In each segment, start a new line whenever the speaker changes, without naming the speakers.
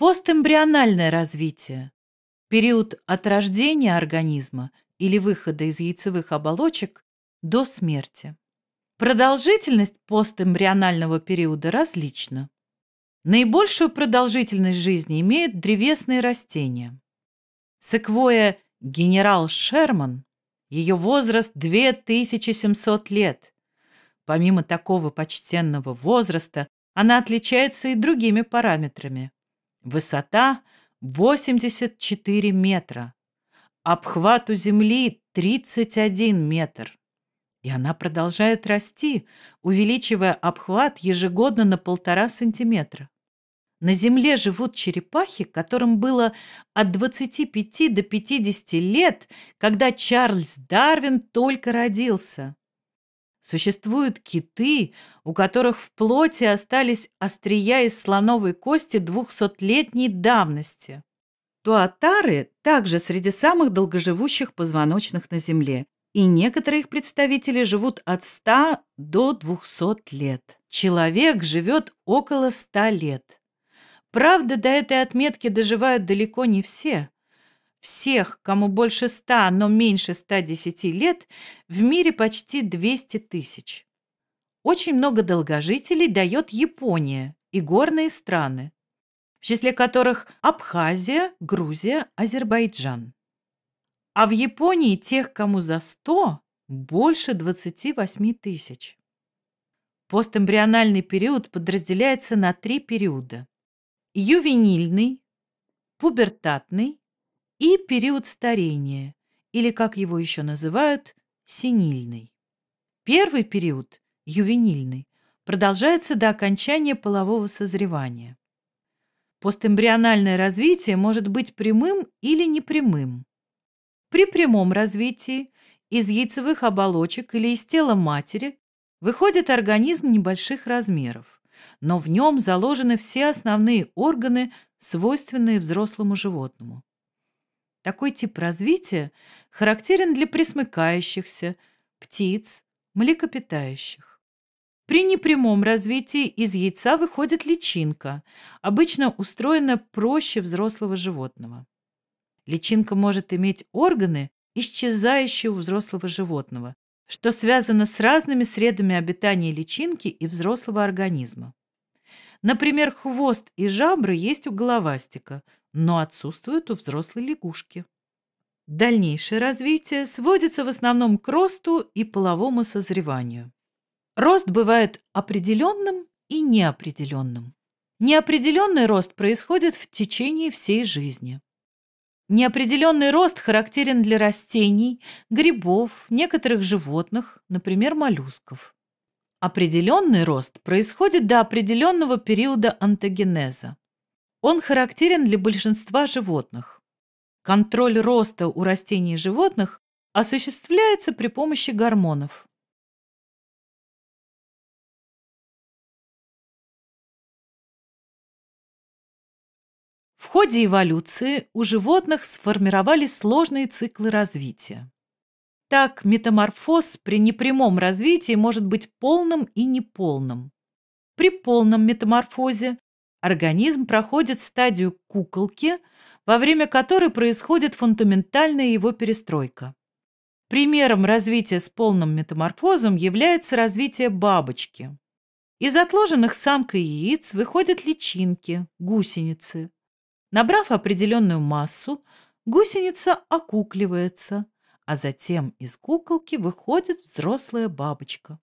Постэмбриональное развитие – период от рождения организма или выхода из яйцевых оболочек до смерти. Продолжительность постэмбрионального периода различна. Наибольшую продолжительность жизни имеют древесные растения. Секвоя «Генерал Шерман» ее возраст 2700 лет. Помимо такого почтенного возраста, она отличается и другими параметрами. Высота 84 метра. обхват у земли 31 метр. И она продолжает расти, увеличивая обхват ежегодно на полтора сантиметра. На Земле живут черепахи, которым было от 25 до 50 лет, когда Чарльз Дарвин только родился. Существуют киты, у которых в плоти остались острия из слоновой кости двухсотлетней давности. Туатары также среди самых долгоживущих позвоночных на Земле, и некоторые их представители живут от 100 до 200 лет. Человек живет около 100 лет. Правда, до этой отметки доживают далеко не все – всех, кому больше 100, но меньше 110 лет, в мире почти 200 тысяч. Очень много долгожителей дает Япония и горные страны, в числе которых Абхазия, Грузия, Азербайджан. А в Японии тех, кому за 100, больше 28 тысяч. Постэмбриональный период подразделяется на три периода. Ювенильный, пубертатный и период старения, или, как его еще называют, синильный. Первый период, ювенильный, продолжается до окончания полового созревания. Постэмбриональное развитие может быть прямым или непрямым. При прямом развитии из яйцевых оболочек или из тела матери выходит организм небольших размеров, но в нем заложены все основные органы, свойственные взрослому животному. Такой тип развития характерен для присмыкающихся птиц, млекопитающих. При непрямом развитии из яйца выходит личинка, обычно устроена проще взрослого животного. Личинка может иметь органы, исчезающие у взрослого животного, что связано с разными средами обитания личинки и взрослого организма. Например, хвост и жабры есть у головастика – но отсутствуют у взрослой лягушки. Дальнейшее развитие сводится в основном к росту и половому созреванию. Рост бывает определенным и неопределенным. Неопределенный рост происходит в течение всей жизни. Неопределенный рост характерен для растений, грибов, некоторых животных, например, моллюсков. Определенный рост происходит до определенного периода антогенеза. Он характерен для большинства животных. Контроль роста у растений и животных осуществляется при помощи гормонов. В ходе эволюции у животных сформировались сложные циклы развития. Так, метаморфоз при непрямом развитии может быть полным и неполным. При полном метаморфозе Организм проходит стадию куколки, во время которой происходит фундаментальная его перестройка. Примером развития с полным метаморфозом является развитие бабочки. Из отложенных самкой яиц выходят личинки, гусеницы. Набрав определенную массу, гусеница окукливается, а затем из куколки выходит взрослая бабочка.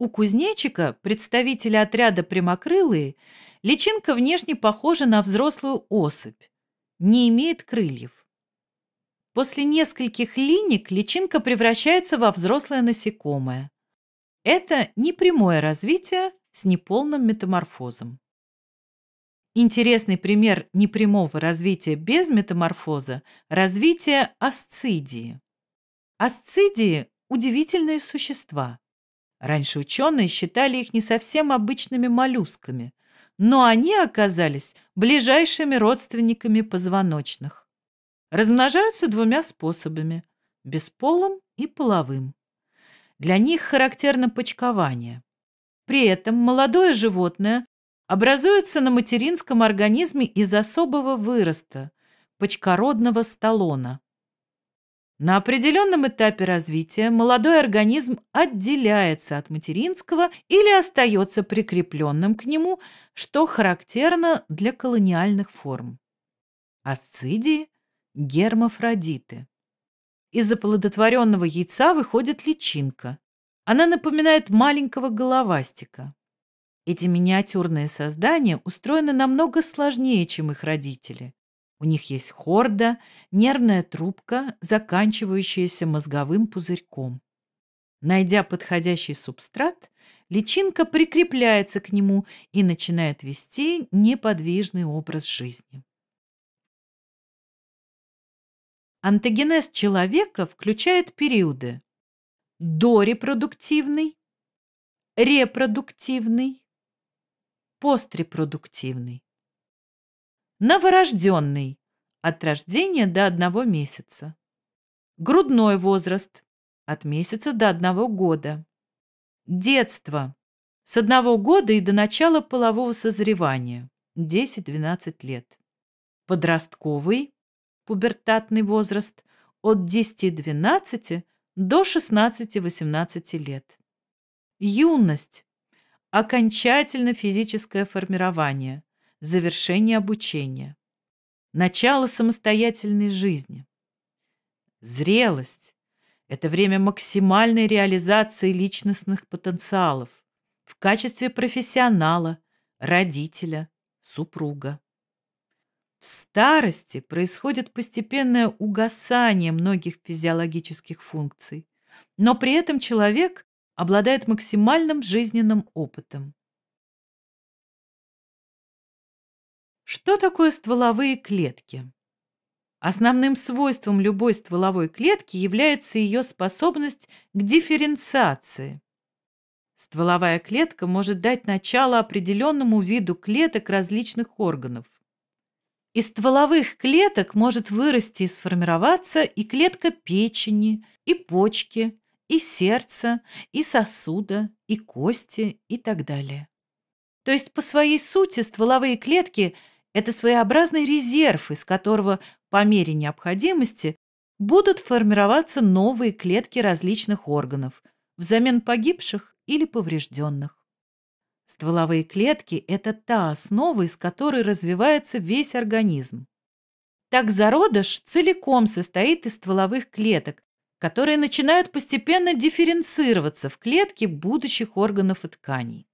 У кузнечика, представителя отряда прямокрылые, Личинка внешне похожа на взрослую особь, не имеет крыльев. После нескольких линик личинка превращается во взрослое насекомое. Это непрямое развитие с неполным метаморфозом. Интересный пример непрямого развития без метаморфоза – развитие асцидии. Асцидии – удивительные существа. Раньше ученые считали их не совсем обычными моллюсками, но они оказались ближайшими родственниками позвоночных. Размножаются двумя способами – бесполым и половым. Для них характерно почкование. При этом молодое животное образуется на материнском организме из особого выроста – почкородного столона. На определенном этапе развития молодой организм отделяется от материнского или остается прикрепленным к нему, что характерно для колониальных форм. Асцидии – гермафродиты. Из оплодотворенного яйца выходит личинка. Она напоминает маленького головастика. Эти миниатюрные создания устроены намного сложнее, чем их родители. У них есть хорда, нервная трубка, заканчивающаяся мозговым пузырьком. Найдя подходящий субстрат, личинка прикрепляется к нему и начинает вести неподвижный образ жизни. Антогенез человека включает периоды дорепродуктивный, репродуктивный, пострепродуктивный. Новорожденный. От рождения до одного месяца. Грудной возраст. От месяца до одного года. Детство. С одного года и до начала полового созревания. 10-12 лет. Подростковый. Пубертатный возраст. От 10-12 до 16-18 лет. Юность. Окончательно физическое формирование завершение обучения, начало самостоятельной жизни. Зрелость – это время максимальной реализации личностных потенциалов в качестве профессионала, родителя, супруга. В старости происходит постепенное угасание многих физиологических функций, но при этом человек обладает максимальным жизненным опытом. Что такое стволовые клетки? Основным свойством любой стволовой клетки является ее способность к дифференциации. Стволовая клетка может дать начало определенному виду клеток различных органов. Из стволовых клеток может вырасти и сформироваться и клетка печени, и почки, и сердца, и сосуда, и кости и так далее. То есть по своей сути стволовые клетки – это своеобразный резерв, из которого по мере необходимости будут формироваться новые клетки различных органов взамен погибших или поврежденных. Стволовые клетки – это та основа, из которой развивается весь организм. Так зародыш целиком состоит из стволовых клеток, которые начинают постепенно дифференцироваться в клетки будущих органов и тканей.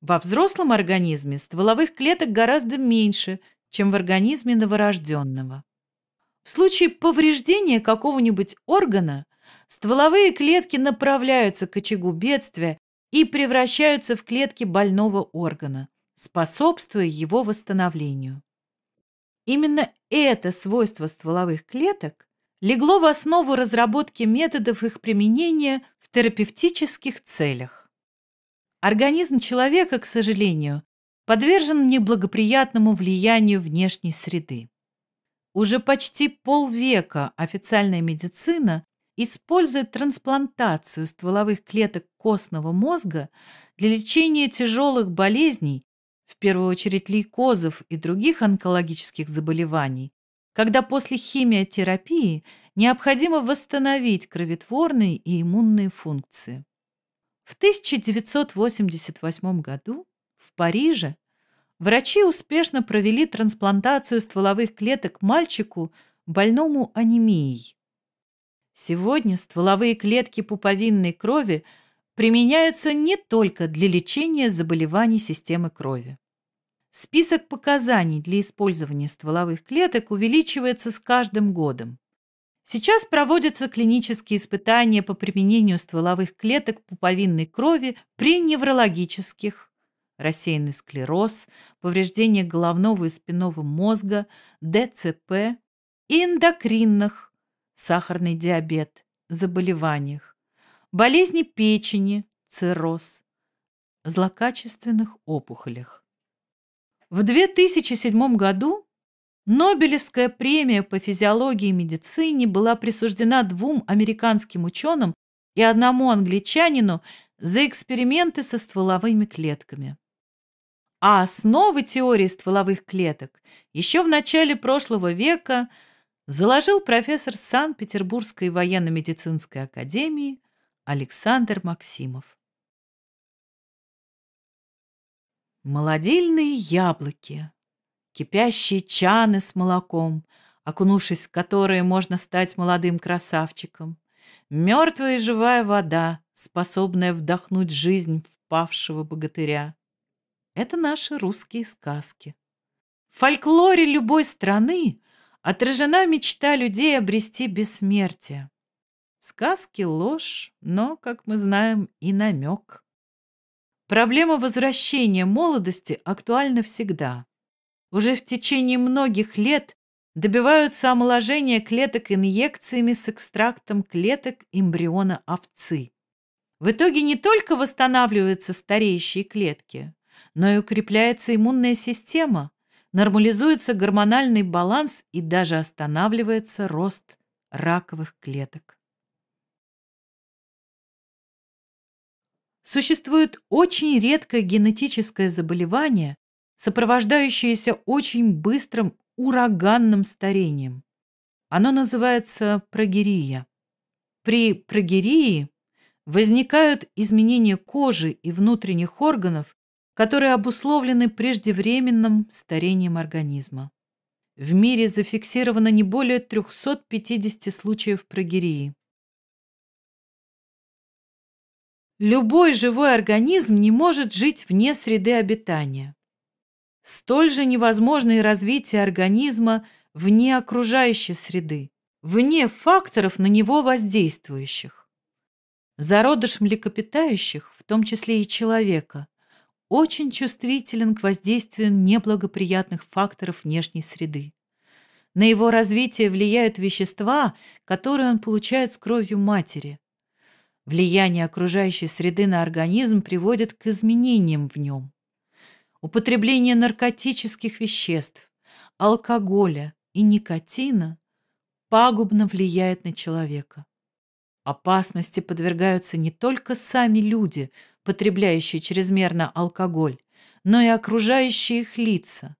Во взрослом организме стволовых клеток гораздо меньше, чем в организме новорожденного. В случае повреждения какого-нибудь органа стволовые клетки направляются к очагу бедствия и превращаются в клетки больного органа, способствуя его восстановлению. Именно это свойство стволовых клеток легло в основу разработки методов их применения в терапевтических целях. Организм человека, к сожалению, подвержен неблагоприятному влиянию внешней среды. Уже почти полвека официальная медицина использует трансплантацию стволовых клеток костного мозга для лечения тяжелых болезней, в первую очередь лейкозов и других онкологических заболеваний, когда после химиотерапии необходимо восстановить кровотворные и иммунные функции. В 1988 году в Париже врачи успешно провели трансплантацию стволовых клеток мальчику, больному анемией. Сегодня стволовые клетки пуповинной крови применяются не только для лечения заболеваний системы крови. Список показаний для использования стволовых клеток увеличивается с каждым годом. Сейчас проводятся клинические испытания по применению стволовых клеток пуповинной крови при неврологических рассеянный склероз, повреждение головного и спинного мозга, ДЦП и эндокринных, сахарный диабет, заболеваниях, болезни печени, цирроз, злокачественных опухолях. В 2007 году Нобелевская премия по физиологии и медицине была присуждена двум американским ученым и одному англичанину за эксперименты со стволовыми клетками. А основы теории стволовых клеток еще в начале прошлого века заложил профессор Санкт-Петербургской военно-медицинской академии Александр Максимов. Молодильные яблоки кипящие чаны с молоком, окунувшись в которые можно стать молодым красавчиком, мертвая и живая вода, способная вдохнуть жизнь впавшего богатыря. Это наши русские сказки. В фольклоре любой страны отражена мечта людей обрести бессмертие. В сказке ложь, но, как мы знаем, и намек. Проблема возвращения молодости актуальна всегда уже в течение многих лет добиваются омоложения клеток инъекциями с экстрактом клеток эмбриона овцы. В итоге не только восстанавливаются стареющие клетки, но и укрепляется иммунная система, нормализуется гормональный баланс и даже останавливается рост раковых клеток. Существует очень редкое генетическое заболевание, сопровождающееся очень быстрым ураганным старением. Оно называется прогерия. При прогерии возникают изменения кожи и внутренних органов, которые обусловлены преждевременным старением организма. В мире зафиксировано не более 350 случаев прогерии. Любой живой организм не может жить вне среды обитания столь же невозможно и развитие организма вне окружающей среды, вне факторов на него воздействующих. Зародыш млекопитающих, в том числе и человека, очень чувствителен к воздействию неблагоприятных факторов внешней среды. На его развитие влияют вещества, которые он получает с кровью матери. Влияние окружающей среды на организм приводит к изменениям в нем употребление наркотических веществ, алкоголя и никотина пагубно влияет на человека. Опасности подвергаются не только сами люди, потребляющие чрезмерно алкоголь, но и окружающие их лица.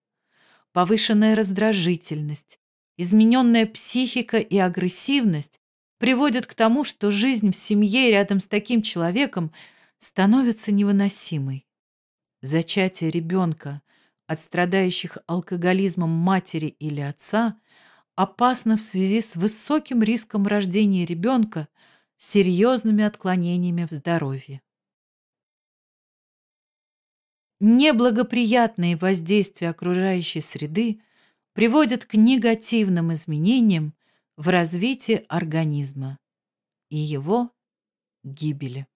Повышенная раздражительность, измененная психика и агрессивность приводят к тому, что жизнь в семье рядом с таким человеком становится невыносимой зачатие ребенка от страдающих алкоголизмом матери или отца опасно в связи с высоким риском рождения ребенка с серьезными отклонениями в здоровье. Неблагоприятные воздействия окружающей среды приводят к негативным изменениям в развитии организма и его гибели.